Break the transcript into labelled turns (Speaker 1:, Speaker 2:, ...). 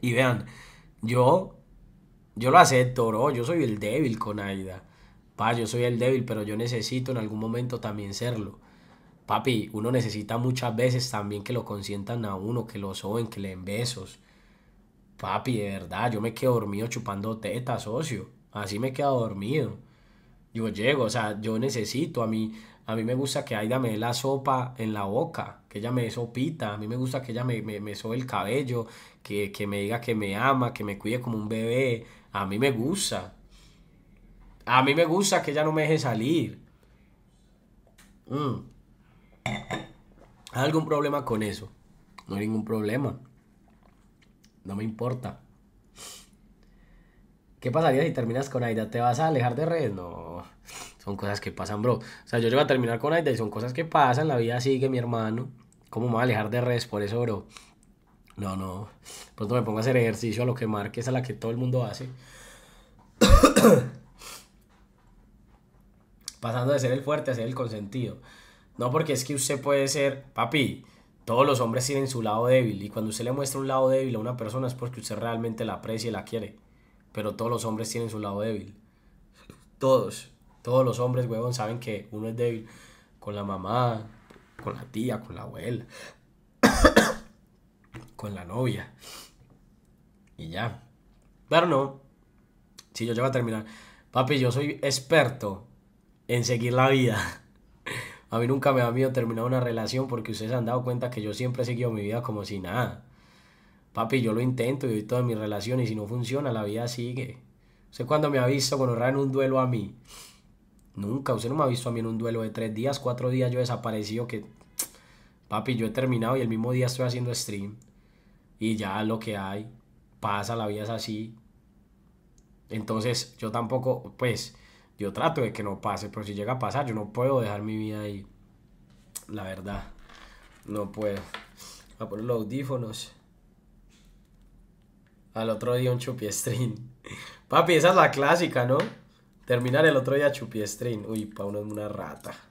Speaker 1: Y vean, yo, yo lo acepto, bro. Yo soy el débil con Aida. Pa, yo soy el débil, pero yo necesito en algún momento también serlo. Papi, uno necesita muchas veces también que lo consientan a uno, que lo soben, que le den besos. Papi, de verdad, yo me quedo dormido chupando tetas, socio. Así me quedo dormido yo llego, o sea, yo necesito, a mí, a mí me gusta que Aida me dé la sopa en la boca, que ella me dé sopita, a mí me gusta que ella me, sobe el cabello, que, me diga que me ama, que me cuide como un bebé, a mí me gusta. A mí me gusta que ella no me deje salir. Mm. ¿Hay algún problema con eso? No hay ningún problema. No me importa. ¿Qué pasaría si terminas con Aida? ¿Te vas a alejar de redes? No, son cosas que pasan, bro. O sea, yo llego a terminar con Aida y son cosas que pasan, la vida sigue, mi hermano. ¿Cómo me voy a alejar de redes por eso, bro? No, no. Pronto pues me pongo a hacer ejercicio a lo que es a la que todo el mundo hace. Pasando de ser el fuerte a ser el consentido. No, porque es que usted puede ser, papi, todos los hombres tienen su lado débil. Y cuando usted le muestra un lado débil a una persona es porque usted realmente la aprecia y la quiere pero todos los hombres tienen su lado débil. Todos. Todos los hombres, huevón, saben que uno es débil con la mamá, con la tía, con la abuela, con la novia. Y ya. Pero no. Si yo llego a terminar. Papi, yo soy experto en seguir la vida. A mí nunca me ha miedo terminar una relación porque ustedes han dado cuenta que yo siempre he seguido mi vida como si nada. Papi, yo lo intento y doy todas mis relaciones y si no funciona, la vida sigue. ¿Usted cuando me ha visto con era en un duelo a mí? Nunca, usted no me ha visto a mí en un duelo de tres días, cuatro días yo he desaparecido que... Papi, yo he terminado y el mismo día estoy haciendo stream. Y ya lo que hay, pasa, la vida es así. Entonces yo tampoco, pues, yo trato de que no pase, pero si llega a pasar, yo no puedo dejar mi vida ahí. La verdad, no puedo. Voy a poner los audífonos. Al otro día un chupiestrín. Papi, esa es la clásica, ¿no? Terminar el otro día chupiestrín. Uy, pa' uno es una rata.